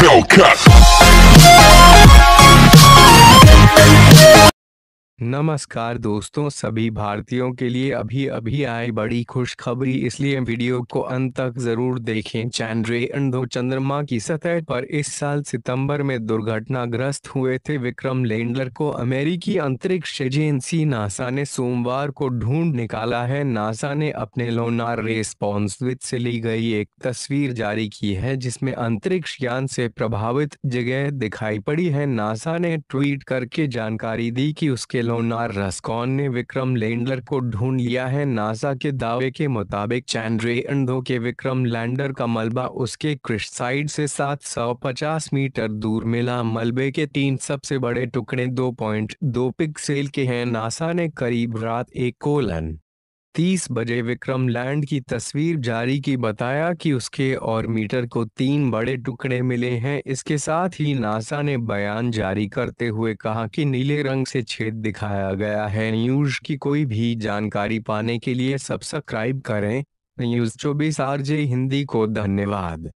Bell cut. नमस्कार दोस्तों सभी भारतीयों के लिए अभी अभी आई बड़ी खुशखबरी इसलिए वीडियो को अंत तक जरूर देखें चंद्रयान दो चंद्रमा की सतह पर इस साल सितंबर में दुर्घटनाग्रस्त हुए थे विक्रम लैंडर को अमेरिकी अंतरिक्ष एजेंसी नासा ने सोमवार को ढूंढ निकाला है नासा ने अपने लोनार रेस्पॉन्स विथ से ली गई एक तस्वीर जारी की है जिसमे अंतरिक्ष ज्ञान से प्रभावित जगह दिखाई पड़ी है नासा ने ट्वीट करके जानकारी दी की उसके लोनार रस्कॉन ने विक्रम लैंडर को ढूंढ लिया है नासा के दावे के मुताबिक चंद्रयान दो के विक्रम लैंडर का मलबा उसके क्रिशसाइड से 750 मीटर दूर मिला मलबे के तीन सबसे बड़े टुकड़े 2.2 पॉइंट के हैं नासा ने करीब रात एक कोलन तीस बजे विक्रम लैंड की तस्वीर जारी की बताया कि उसके और मीटर को तीन बड़े टुकड़े मिले हैं इसके साथ ही नासा ने बयान जारी करते हुए कहा कि नीले रंग से छेद दिखाया गया है न्यूज की कोई भी जानकारी पाने के लिए सब्सक्राइब करें न्यूज चौबीस आरजे हिंदी को धन्यवाद